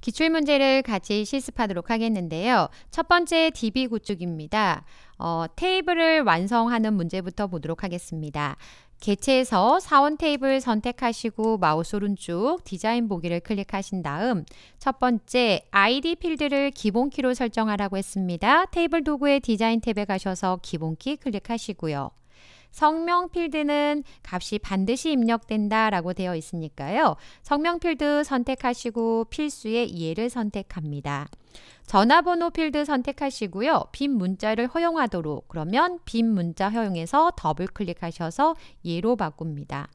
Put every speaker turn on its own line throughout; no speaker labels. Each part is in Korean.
기출문제를 같이 실습하도록 하겠는데요. 첫 번째 DB 구축입니다. 어, 테이블을 완성하는 문제부터 보도록 하겠습니다. 개체에서 사원 테이블 선택하시고 마우스 오른쪽 디자인 보기를 클릭하신 다음 첫 번째 ID 필드를 기본키로 설정하라고 했습니다. 테이블 도구의 디자인 탭에 가셔서 기본키 클릭하시고요. 성명 필드는 값이 반드시 입력된다 라고 되어 있으니까요. 성명 필드 선택하시고 필수의 예를 선택합니다. 전화번호 필드 선택하시고요. 빈 문자를 허용하도록 그러면 빈 문자 허용해서 더블 클릭하셔서 예로 바꿉니다.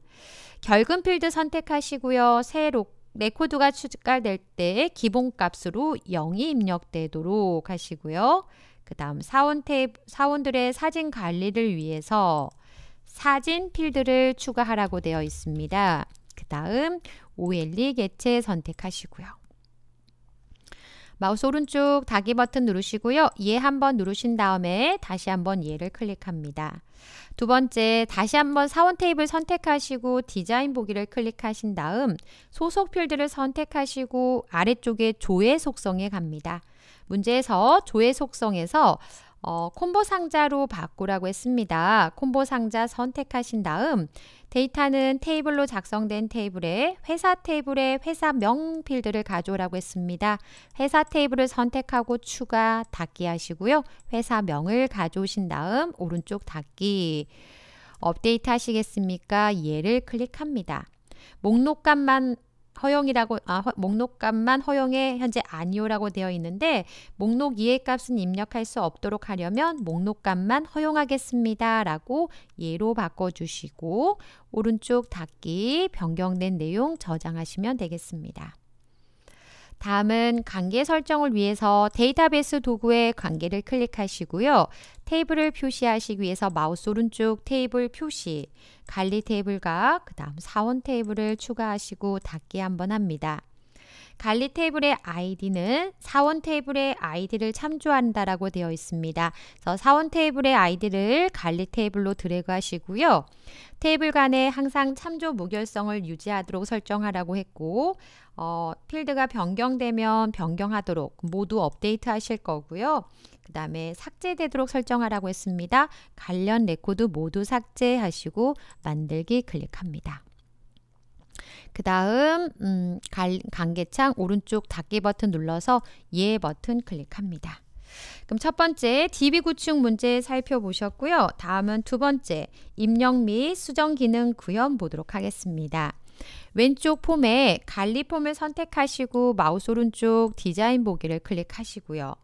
결근 필드 선택하시고요. 새로 레코드가 추가될 때 기본값으로 0이 입력되도록 하시고요. 그 다음 사원 탭, 사원들의 사진 관리를 위해서 사진 필드를 추가하라고 되어 있습니다. 그 다음 OLE 개체 선택하시고요. 마우스 오른쪽 닫기 버튼 누르시고요. 예 한번 누르신 다음에 다시 한번 예를 클릭합니다. 두 번째, 다시 한번 사원 테이블 선택하시고 디자인 보기를 클릭하신 다음 소속 필드를 선택하시고 아래쪽에 조회 속성에 갑니다. 문제에서 조회 속성에서 어, 콤보 상자로 바꾸라고 했습니다. 콤보 상자 선택하신 다음 데이터는 테이블로 작성된 테이블에 회사 테이블에 회사명 필드를 가져오라고 했습니다. 회사 테이블을 선택하고 추가 닫기 하시고요. 회사명을 가져오신 다음 오른쪽 닫기 업데이트 하시겠습니까? 얘를 클릭합니다. 목록값만 허용이라고 아, 허, 목록값만 허용에 현재 아니오라고 되어 있는데 목록 이해 값은 입력할 수 없도록 하려면 목록값만 허용하겠습니다. 라고 예로 바꿔주시고 오른쪽 닫기 변경된 내용 저장하시면 되겠습니다. 다음은 관계 설정을 위해서 데이터베이스 도구의 관계를 클릭하시고요. 테이블을 표시하시기 위해서 마우스 오른쪽 테이블 표시, 관리 테이블과 그 다음 사원 테이블을 추가하시고 닫기 한번 합니다. 관리 테이블의 아이디는 사원 테이블의 아이디를 참조한다라고 되어 있습니다. 그래서 사원 테이블의 아이디를 관리 테이블로 드래그 하시고요. 테이블 간에 항상 참조 무결성을 유지하도록 설정하라고 했고 어, 필드가 변경되면 변경하도록 모두 업데이트 하실 거고요. 그 다음에 삭제되도록 설정하라고 했습니다. 관련 레코드 모두 삭제하시고 만들기 클릭합니다. 그 다음 음, 관계창 오른쪽 닫기 버튼 눌러서 예 버튼 클릭합니다. 그럼 첫 번째 DB 구축 문제 살펴보셨고요. 다음은 두 번째 입력 및 수정 기능 구현 보도록 하겠습니다. 왼쪽 폼에 관리 폼을 선택하시고 마우스 오른쪽 디자인 보기를 클릭하시고요.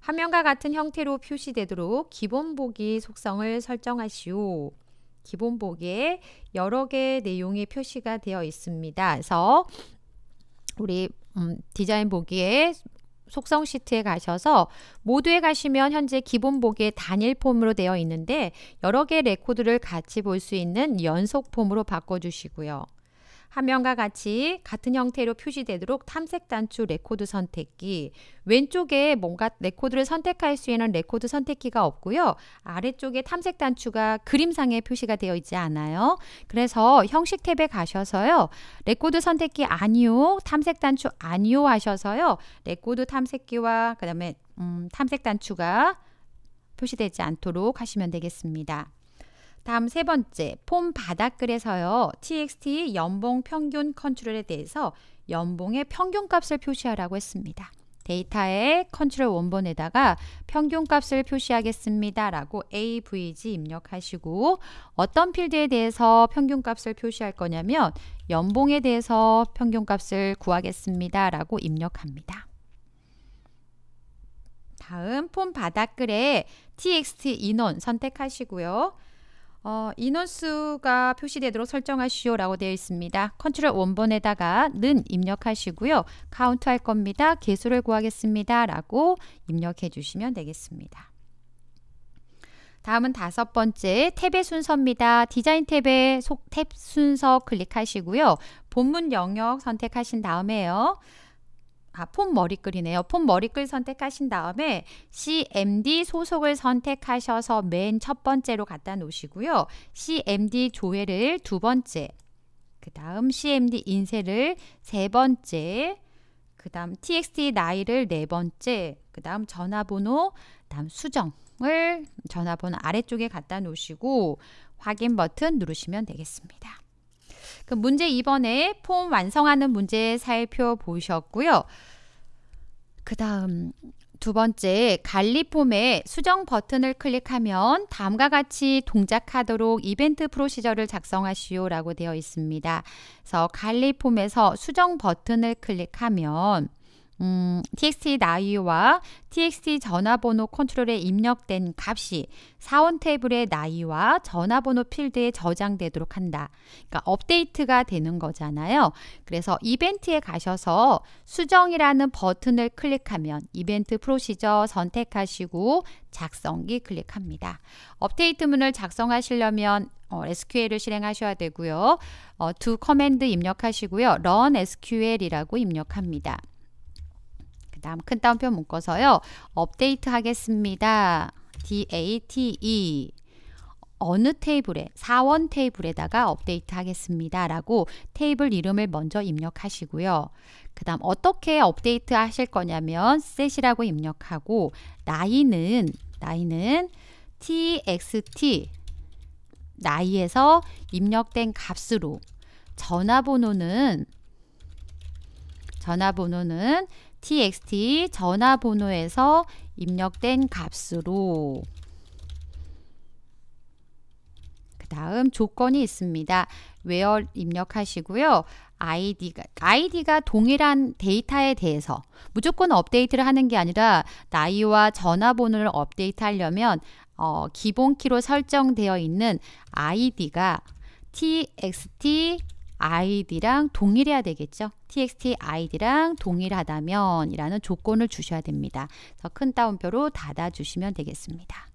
화면과 같은 형태로 표시되도록 기본 보기 속성을 설정하시오. 기본복에 여러 개의 내용이 표시가 되어 있습니다. 그래서 우리 음, 디자인 보기에 속성 시트에 가셔서 모두에 가시면 현재 기본 보에 단일 폼으로 되어 있는데 여러 개 레코드를 같이 볼 수 있는 연속 폼으로 바꿔주시고요. 화면과 같이 같은 형태로 표시되도록 탐색 단추 레코드 선택기 왼쪽에 뭔가 레코드를 선택할 수있는 레코드 선택기가 없고요. 아래쪽에 탐색 단추가 그림상에 표시가 되어 있지 않아요. 그래서 형식 탭에 가셔서요. 레코드 선택기 아니요, 탐색 단추 아니요 하셔서요. 레코드 탐색기와 그다음에 음, 탐색 단추가 표시되지 않도록 하시면 되겠습니다. 다음 세 번째, 폼 바닥글에서요. TXT 연봉 평균 컨트롤에 대해서 연봉의 평균값을 표시하라고 했습니다. 데이터의 컨트롤 원본에다가 평균값을 표시하겠습니다. 라고 AVG 입력하시고 어떤 필드에 대해서 평균값을 표시할 거냐면 연봉에 대해서 평균값을 구하겠습니다. 라고 입력합니다. 다음 폼 바닥글에 txt 인원 선택하시고요. 어, 인원수가 표시되도록 설정하시오라고 되어 있습니다. 컨트롤 원본에다가 는 입력하시고요. 카운트 할 겁니다. 개수를 구하겠습니다. 라고 입력해 주시면 되겠습니다. 다음은 다섯 번째 탭의 순서입니다. 디자인 탭의 속 탭 순서 클릭하시고요. 본문 영역 선택하신 다음에요. 아, 폼 머리글이네요. 폼 머리글 선택하신 다음에 CMD 소속을 선택하셔서 맨 첫 번째로 갖다 놓으시고요. CMD 조회를 두 번째, 그 다음 CMD 인쇄를 세 번째, 그 다음 TXT 나이를 네 번째, 그 다음 전화번호, 다음 수정을 전화번호 아래쪽에 갖다 놓으시고 확인 버튼 누르시면 되겠습니다. 그 문제 2번에 폼 완성하는 문제 살펴보셨고요. 그 다음 두 번째, 관리폼의 수정 버튼을 클릭하면 다음과 같이 동작하도록 이벤트 프로시저를 작성하시오라고 되어 있습니다. 그래서 관리폼에서 수정 버튼을 클릭하면 음, txt 나이와 txt 전화번호 컨트롤에 입력된 값이 사원 테이블의 나이와 전화번호 필드에 저장되도록 한다. 그러니까 업데이트가 되는 거잖아요. 그래서 이벤트에 가셔서 수정이라는 버튼을 클릭하면 이벤트 프로시저 선택하시고 작성기 클릭합니다. 업데이트문을 작성하시려면 어, SQL을 실행하셔야 되고요. 어, 두 커맨드 입력하시고요. run SQL이라고 입력합니다. 다음 큰 따옴표 묶어서요. 업데이트 하겠습니다. DATE 어느 테이블에 사원 테이블에다가 업데이트 하겠습니다 라고 테이블 이름을 먼저 입력하시고요 그 다음 어떻게 업데이트 하실 거냐면 셋이라고 입력하고 나이는 나이는 txt 나이에서 입력된 값으로 전화번호는 전화번호는 txt 전화번호에서 입력된 값으로 그 다음 조건이 있습니다. 외열 입력하시고요. 아이가아이가 동일한 데이터에 대해서 무조건 업데이트를 하는 게 아니라 나이와 전화번호를 업데이트하려면 어, 기본 키로 설정되어 있는 아이가 txt id랑 동일해야 되겠죠. txt id랑 동일하다면 이라는 조건을 주셔야 됩니다. 그래서 큰 따옴표로 닫아주시면 되겠습니다.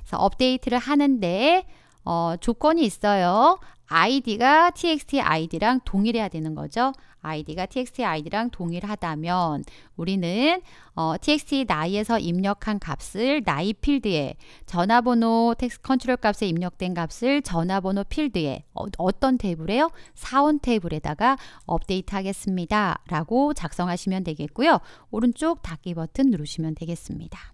그래서 업데이트를 하는데 어, 조건이 있어요. id가 txt id랑 동일해야 되는 거죠. id가 txt id랑 동일하다면 우리는 어, txt 나이에서 입력한 값을 나이 필드에 전화번호 텍스트 컨트롤 값에 입력된 값을 전화번호 필드에 어, 떤 테이블에요? 사원 테이블에다가 업데이트 하겠습니다. 라고 작성하시면 되겠고요. 오른쪽 닫기 버튼 누르시면 되겠습니다.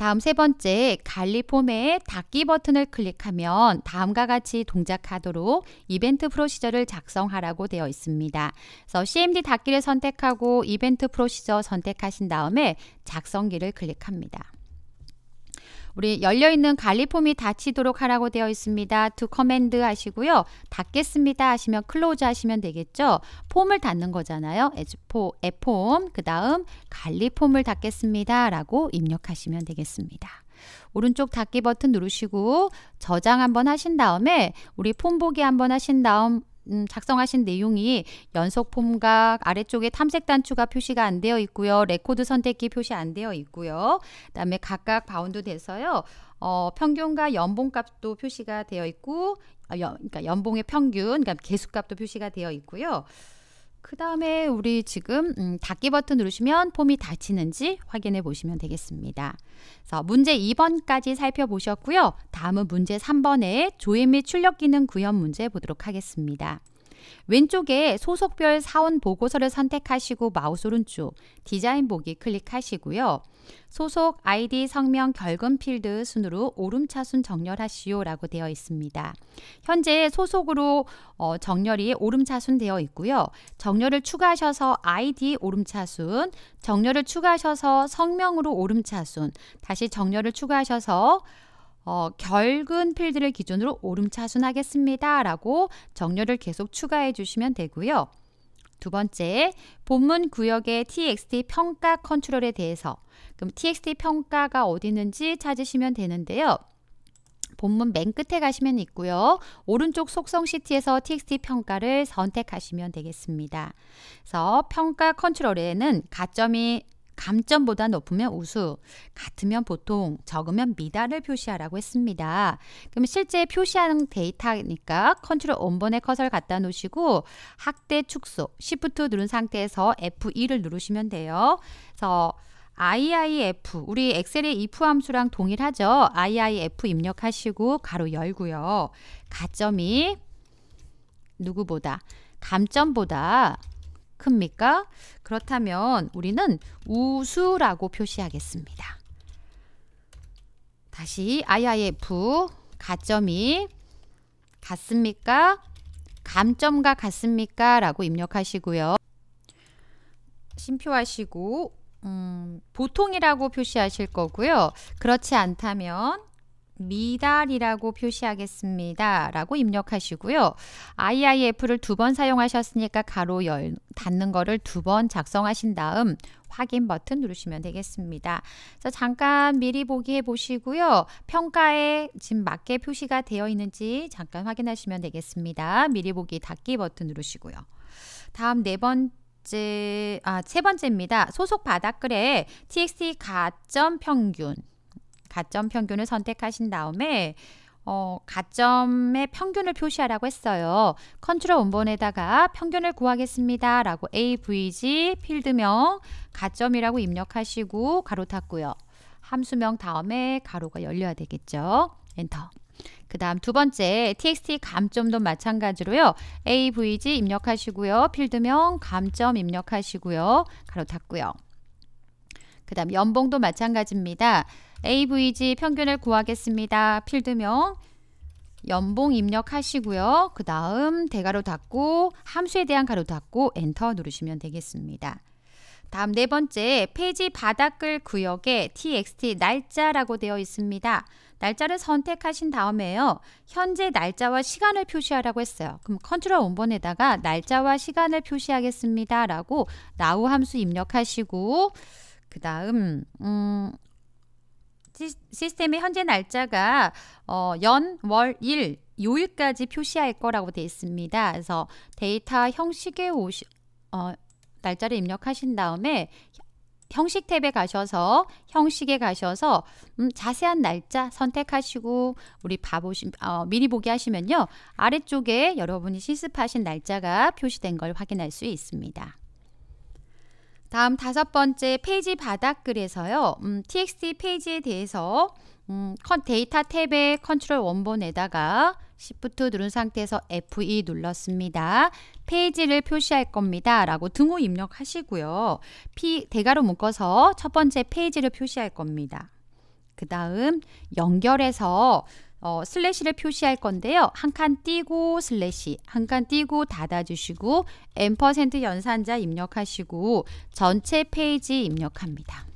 다음 세 번째 관리폼의 닫기 버튼을 클릭하면 다음과 같이 동작하도록 이벤트 프로시저를 작성하라고 되어 있습니다. 그래서 CMD 닫기를 선택하고 이벤트 프로시저 선택하신 다음에 작성기를 클릭합니다. 우리 열려있는 갈리폼이 닫히도록 하라고 되어 있습니다. t 커맨드 하시고요. 닫겠습니다 하시면 클로즈 하시면 되겠죠. 폼을 닫는 거잖아요. F, F폼, 그 다음 갈리폼을 닫겠습니다 라고 입력하시면 되겠습니다. 오른쪽 닫기 버튼 누르시고 저장 한번 하신 다음에 우리 폼 보기 한번 하신 다음 음, 작성하신 내용이 연속 폼각 아래쪽에 탐색 단추가 표시가 안 되어 있고요. 레코드 선택기 표시 안 되어 있고요. 그다음에 각각 바운드 돼서요. 어, 평균과 연봉값도 표시가 되어 있고 어, 연, 그러니까 연봉의 평균, 그러니까 개수값도 표시가 되어 있고요. 그 다음에 우리 지금 음, 닫기 버튼 누르시면 폼이 닫히는지 확인해 보시면 되겠습니다. 그래서 문제 2번까지 살펴보셨고요. 다음은 문제 3번의 조회 및 출력 기능 구현 문제 보도록 하겠습니다. 왼쪽에 소속별 사원 보고서를 선택하시고 마우스 오른쪽 디자인 보기 클릭하시고요. 소속 아이디 성명 결근 필드 순으로 오름차순 정렬하시오라고 되어 있습니다. 현재 소속으로 어, 정렬이 오름차순 되어 있고요. 정렬을 추가하셔서 아이디 오름차순, 정렬을 추가하셔서 성명으로 오름차순, 다시 정렬을 추가하셔서 어, 결근 필드를 기준으로 오름차순하겠습니다. 라고 정렬을 계속 추가해 주시면 되고요. 두 번째, 본문 구역의 TXT 평가 컨트롤에 대해서 그럼 TXT 평가가 어디 있는지 찾으시면 되는데요. 본문 맨 끝에 가시면 있고요. 오른쪽 속성 시트에서 TXT 평가를 선택하시면 되겠습니다. 그래서 평가 컨트롤에는 가점이 감점보다 높으면 우수, 같으면 보통, 적으면 미달을 표시하라고 했습니다. 그럼 실제 표시하는 데이터니까 컨트롤 원번에 커서를 갖다 놓으시고 학대 축소, 시프트 누른 상태에서 F2를 누르시면 돼요. 그래서 IIF 우리 엑셀의 if 함수랑 동일하죠. IIF 입력하시고 가로 열고요. 가점이 누구보다 감점보다 큽니까? 그렇다면 우리는 우수라고 표시하겠습니다. 다시 IIF 가점이 같습니까? 감점과 같습니까? 라고 입력하시고요. 심표하시고 음, 보통이라고 표시하실 거고요. 그렇지 않다면 미달이라고 표시하겠습니다. 라고 입력하시고요. IIF를 두 번 사용하셨으니까 가로 열, 닫는 거를 두 번 작성하신 다음 확인 버튼 누르시면 되겠습니다. 그래서 잠깐 미리 보기 해 보시고요. 평가에 지금 맞게 표시가 되어 있는지 잠깐 확인하시면 되겠습니다. 미리 보기 닫기 버튼 누르시고요. 다음 네 번째 아, 세 번째입니다. 소속 바닥글에 txt 가점 평균 가점 평균을 선택하신 다음에 어, 가점의 평균을 표시하라고 했어요. 컨트롤 원본에다가 평균을 구하겠습니다. 라고 AVG 필드명 가점이라고 입력하시고 가로 탔고요. 함수명 다음에 가로가 열려야 되겠죠. 엔터. 그 다음 두 번째 txt 감점도 마찬가지로요. avg 입력하시고요. 필드명 감점 입력하시고요. 가로 닫고요. 그 다음 연봉도 마찬가지입니다. AVG 평균을 구하겠습니다. 필드명 연봉 입력하시고요. 그 다음 대괄호 닫고 함수에 대한 가로 닫고 엔터 누르시면 되겠습니다. 다음 네 번째 페이지 바닥글 구역에 txt 날짜라고 되어 있습니다. 날짜를 선택하신 다음에요. 현재 날짜와 시간을 표시하라고 했어요. 그럼 컨트롤 원본에다가 날짜와 시간을 표시하겠습니다. 라고 now 함수 입력하시고 그 다음 음, 시스템의 현재 날짜가 어, 연, 월, 일 요일까지 표시할 거라고 돼 있습니다. 그래서 데이터 형식에 오시, 어, 날짜를 입력하신 다음에 형식 탭에 가셔서 형식에 가셔서 음, 자세한 날짜 선택하시고 우리 봐보시 어, 미리 보기 하시면요 아래쪽에 여러분이 실습하신 날짜가 표시된 걸 확인할 수 있습니다. 다음 다섯 번째 페이지 바닥글에서요. 음, txt 페이지에 대해서 음, 데이터 탭에 컨트롤 원본에다가 Shift 누른 상태에서 F2 e 눌렀습니다. 페이지를 표시할 겁니다. 라고 등호 입력하시고요. P 대괄호 묶어서 첫 번째 페이지를 표시할 겁니다. 그 다음 연결해서 어, 슬래시를 표시할 건데요. 한 칸 띄고 슬래시, 한 칸 띄고 닫아주시고 앰퍼센트 연산자 입력하시고 전체 페이지 입력합니다.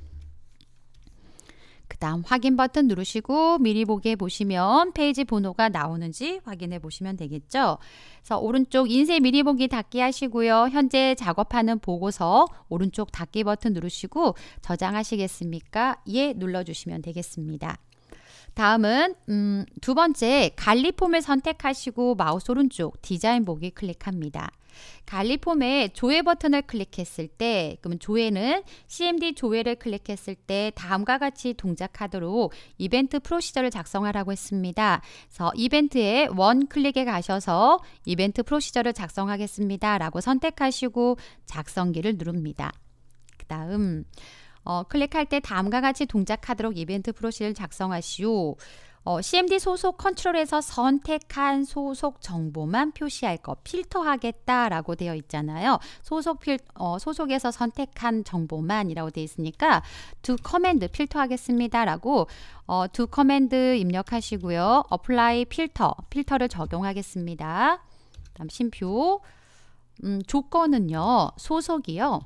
그 다음 확인 버튼 누르시고 미리 보기에 보시면 페이지 번호가 나오는지 확인해 보시면 되겠죠. 그래서 오른쪽 인쇄 미리 보기 닫기 하시고요. 현재 작업하는 보고서 오른쪽 닫기 버튼 누르시고 저장하시겠습니까? 예 눌러주시면 되겠습니다. 다음은 음, 두 번째 관리폼을 선택하시고 마우스 오른쪽 디자인 보기 클릭합니다. 관리폼에 조회 버튼을 클릭했을 때 그러면 조회는 CMD 조회를 클릭했을 때 다음과 같이 동작하도록 이벤트 프로시저를 작성하라고 했습니다. 그래서 이벤트에 원 클릭에 가셔서 이벤트 프로시저를 작성하겠습니다. 라고 선택하시고 작성기를 누릅니다. 그 다음 어, 클릭할 때 다음과 같이 동작하도록 이벤트 프로시를 작성하시오. 어, CMD 소속 컨트롤에서 선택한 소속 정보만 표시할 것 필터하겠다라고 되어 있잖아요. 소속 필 어, 소속에서 선택한 정보만이라고 되어 있으니까 두 커맨드 필터하겠습니다라고 어, 커맨드 입력하시고요. apply 필터 필터를 적용하겠습니다. 다음 심표 음, 조건은요 소속이요.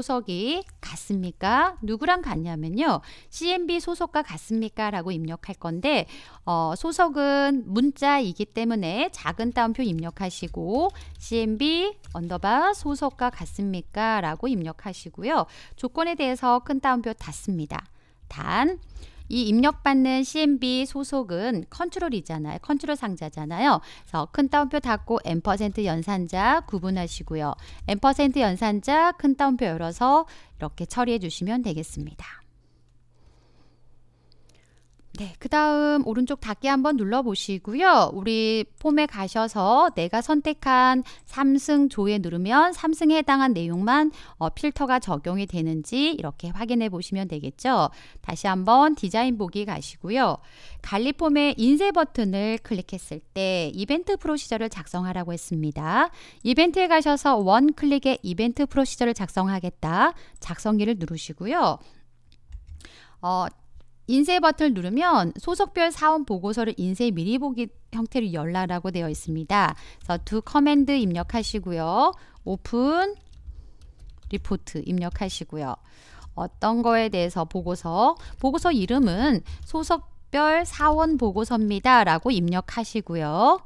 소속이 같습니까? 누구랑 같냐면요. CMB 소속과 같습니까? 라고 입력할 건데 어, 소속은 문자이기 때문에 작은 따옴표 입력하시고 CMB 언더바 소속과 같습니까? 라고 입력하시고요. 조건에 대해서 큰 따옴표 닫습니다. 단이 입력받는 CMB 소속은 컨트롤이잖아요. 컨트롤 상자잖아요. 그래서 큰 따옴표 닫고 n% 연산자 구분하시고요. n% 연산자 큰 따옴표 열어서 이렇게 처리해 주시면 되겠습니다. 네, 그 다음 오른쪽 닫기 한번 눌러보시고요. 우리 폼에 가셔서 내가 선택한 삼승 조에 누르면 삼승에 해당한 내용만 어, 필터가 적용이 되는지 이렇게 확인해 보시면 되겠죠. 다시 한번 디자인 보기 가시고요. 관리 폼의 인쇄 버튼을 클릭했을 때 이벤트 프로시저를 작성하라고 했습니다. 이벤트에 가셔서 원 클릭에 이벤트 프로시저를 작성하겠다. 작성기를 누르시고요. 어, 인쇄 버튼을 누르면 소속별 사원 보고서를 인쇄 미리 보기 형태로 열라라고 되어 있습니다. 그래서 두 커맨드 입력하시고요. 오픈 리포트 입력하시고요. 어떤 거에 대해서 보고서, 보고서 이름은 소속별 사원 보고서입니다. 라고 입력하시고요.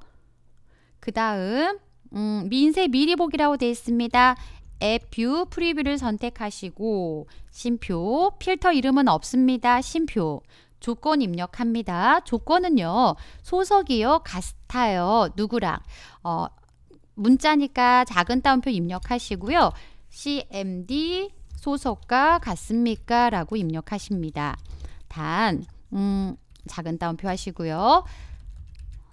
그 다음 음, 민세 미리 보기라고 되어 있습니다. 앱뷰 프리뷰를 선택하시고 심표 필터 이름은 없습니다. 심표 조건 입력합니다. 조건은요. 소속이요. 가스타요. 누구랑 어, 문자니까 작은 따옴표 입력하시고요. CMD 소속과 같습니까? 라고 입력하십니다. 단 음, 작은 따옴표 하시고요.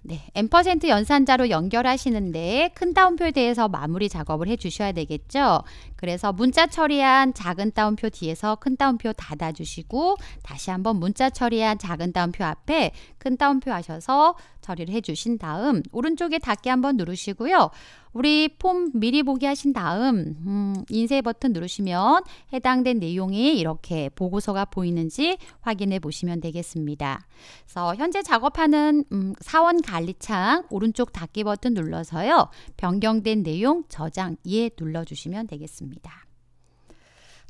네, n% 연산자로 연결하시는데 큰 따옴표에 대해서 마무리 작업을 해주셔야 되겠죠. 그래서 문자 처리한 작은 따옴표 뒤에서 큰 따옴표 닫아주시고 다시 한번 문자 처리한 작은 따옴표 앞에 큰 따옴표 하셔서 처리를 해주신 다음 오른쪽에 닫기 한번 누르시고요. 우리 폼 미리 보기 하신 다음 음, 인쇄 버튼 누르시면 해당된 내용이 이렇게 보고서가 보이는지 확인해 보시면 되겠습니다. 그래서 현재 작업하는 음, 사원 관리창 오른쪽 닫기 버튼 눌러서요. 변경된 내용 저장 예 눌러주시면 되겠습니다.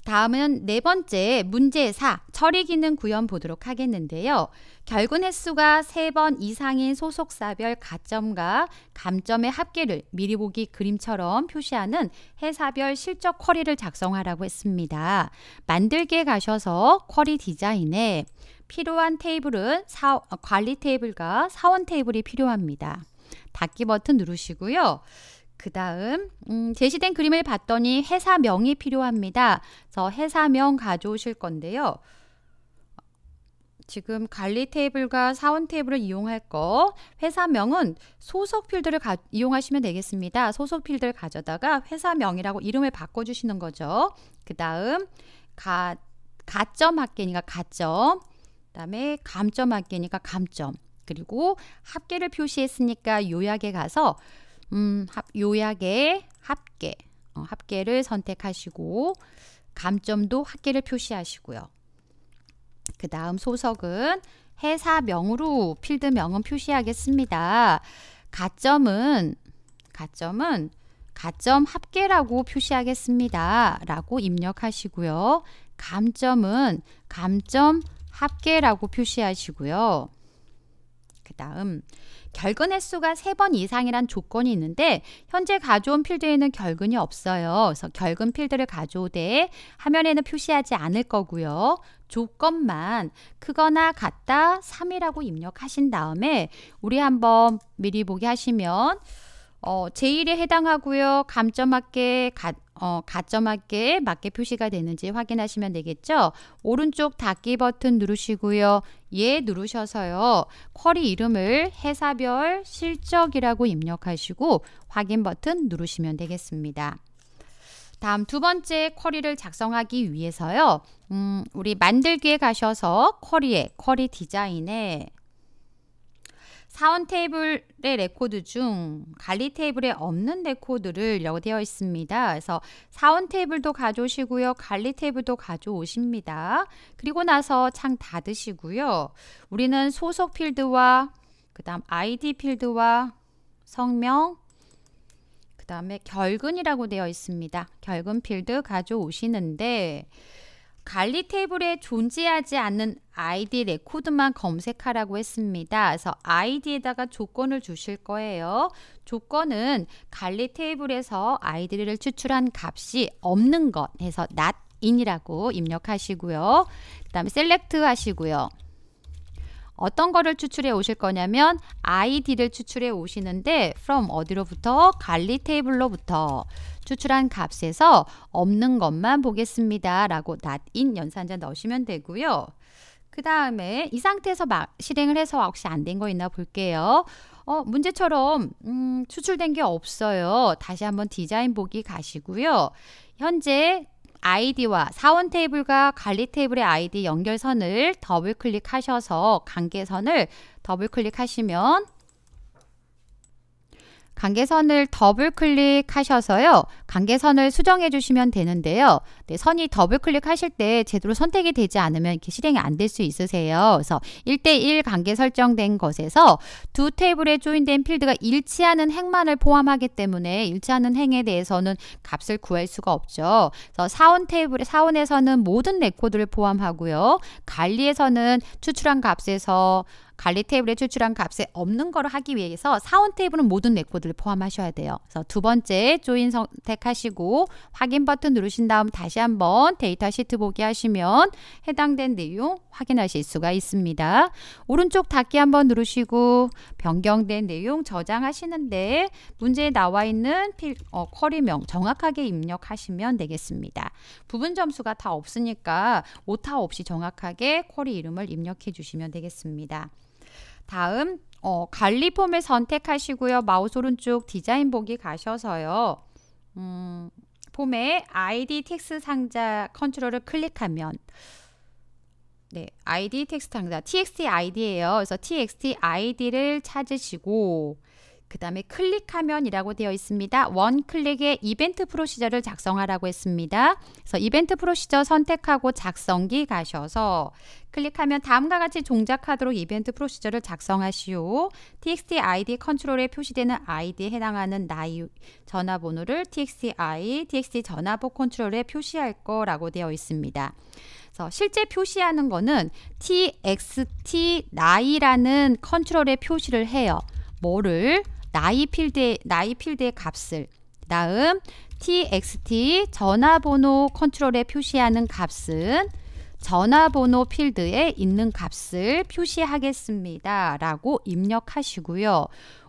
다음은 네 번째 문제 4 처리 기능 구현 보도록 하겠는데요. 결근 횟수가 3번 이상인 소속사별 가점과 감점의 합계를 미리 보기 그림처럼 표시하는 회사별 실적 쿼리를 작성하라고 했습니다. 만들기에 가셔서 쿼리 디자인에 필요한 테이블은 사, 관리 테이블과 사원 테이블이 필요합니다. 닫기 버튼 누르시고요. 그 다음 음, 제시된 그림을 봤더니 회사명이 필요합니다. 그래서 회사명 가져오실 건데요. 지금 관리 테이블과 사원 테이블을 이용할 거 회사명은 소속 필드를 가, 이용하시면 되겠습니다. 소속 필드를 가져다가 회사명이라고 이름을 바꿔주시는 거죠. 그 다음 가점 합계니까 가점 그 다음에 감점 합계니까 감점 그리고 합계를 표시했으니까 요약에 가서 음, 합, 요약의 합계, 어, 합계를 선택하시고 감점도 합계를 표시하시고요. 그 다음 소석은 회사명으로 필드명은 표시하겠습니다. 가점은 가점은 가점 합계라고 표시하겠습니다. 라고 입력하시고요. 감점은 감점 합계라고 표시하시고요. 그 다음 결근 횟수가 3번 이상이란 조건이 있는데 현재 가져온 필드에는 결근이 없어요. 그래서 결근 필드를 가져오되 화면에는 표시하지 않을 거고요. 조건만 크거나 같다 3이라고 입력하신 다음에 우리 한번 미리 보기 하시면 어, 제1에 해당하고요. 감점 합계 어, 가점학계에 맞게 표시가 되는지 확인하시면 되겠죠. 오른쪽 닫기 버튼 누르시고요. 예 누르셔서요. 쿼리 이름을 회사별 실적이라고 입력하시고 확인 버튼 누르시면 되겠습니다. 다음 두 번째 쿼리를 작성하기 위해서요. 음, 우리 만들기에 가셔서 쿼리에, 쿼리 디자인에 사원 테이블의 레코드 중 관리 테이블에 없는 레코드를 이라고 되어 있습니다. 그래서 사원 테이블도 가져오시고요. 관리 테이블도 가져오십니다. 그리고 나서 창 닫으시고요. 우리는 소속 필드와 그 다음 아이디 필드와 성명 그 다음에 결근이라고 되어 있습니다. 결근 필드 가져오시는데 관리 테이블에 존재하지 않는 아이디 레코드만 검색하라고 했습니다. 그래서 아이디에다가 조건을 주실 거예요. 조건은 관리 테이블에서 아이디를 추출한 값이 없는 것 해서 not in이라고 입력하시고요. 그 다음에 s e l 하시고요. 어떤 거를 추출해 오실 거냐면 id를 추출해 오시는데 from 어디로부터 관리 테이블로부터 추출한 값에서 없는 것만 보겠습니다. 라고 not in 연산자 넣으시면 되고요. 그 다음에 이 상태에서 막 실행을 해서 혹시 안 된 거 있나 볼게요. 어, 문제처럼 음, 추출된 게 없어요. 다시 한번 디자인 보기 가시고요. 현재 아이디와 사원 테이블과 관리 테이블의 아이디 연결선을 더블 클릭하셔서 관계선을 더블 클릭하시면 관계선을 더블 클릭하셔서요. 관계선을 수정해 주시면 되는데요. 네, 선이 더블 클릭하실 때 제대로 선택이 되지 않으면 이렇게 실행이 안 될 수 있으세요. 그래서 1대1 관계 설정된 것에서 두 테이블에 조인된 필드가 일치하는 행만을 포함하기 때문에 일치하는 행에 대해서는 값을 구할 수가 없죠. 그래서 사원 테이블에 사원에서는 모든 레코드를 포함하고요. 관리에서는 추출한 값에서 관리 테이블에 추출한 값에 없는 거로 하기 위해서 사원 테이블은 모든 레코드를 포함하셔야 돼요. 그래서 두 번째 조인 선택하시고 확인 버튼 누르신 다음 다시 한번 데이터 시트 보기 하시면 해당된 내용 확인하실 수가 있습니다. 오른쪽 닫기 한번 누르시고 변경된 내용 저장하시는데 문제에 나와 있는 필, 어, 쿼리명 정확하게 입력하시면 되겠습니다. 부분 점수가 다 없으니까 오타 없이 정확하게 쿼리 이름을 입력해 주시면 되겠습니다. 다음 어, 관리 폼을 선택하시고요. 마우스 오른쪽 디자인 보기 가셔서요. 음, 폼에 ID 텍스 상자 컨트롤을 클릭하면 네, ID 텍스 상자 txt id예요. 그래서 txt id를 찾으시고 그 다음에 클릭화면이라고 되어 있습니다. 원클릭에 이벤트 프로시저를 작성하라고 했습니다. 그래서 이벤트 프로시저 선택하고 작성기 가셔서 클릭하면 다음과 같이 종작하도록 이벤트 프로시저를 작성하시오. txt id 컨트롤에 표시되는 id에 해당하는 나이 전화번호를 txt i, txt 전화부 컨트롤에 표시할 거라고 되어 있습니다. 그래서 실제 표시하는 거는 txt 나이라는 컨트롤에 표시를 해요. 뭐를 나이 필드의 나이 필드의 값을 다음 txt 전화번호 컨트롤에 표시하는 값은 전화번호 필드에 있는 값을 표시하겠습니다. 라고 입력하시고요.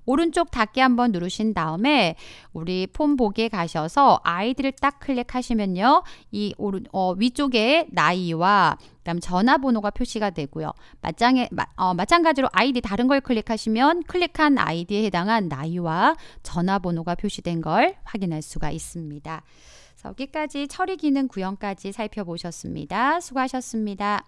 오른쪽 닫기 한번 누르신 다음에 우리 폼 보기에 가셔서 아이디를 딱 클릭하시면요. 이 오른 어, 위쪽에 나이와 그다음 전화번호가 표시가 되고요. 마찬에, 어, 마찬가지로 아이디 다른 걸 클릭하시면 클릭한 아이디에 해당한 나이와 전화번호가 표시된 걸 확인할 수가 있습니다. 여기까지 처리 기능 구현까지 살펴보셨습니다. 수고하셨습니다.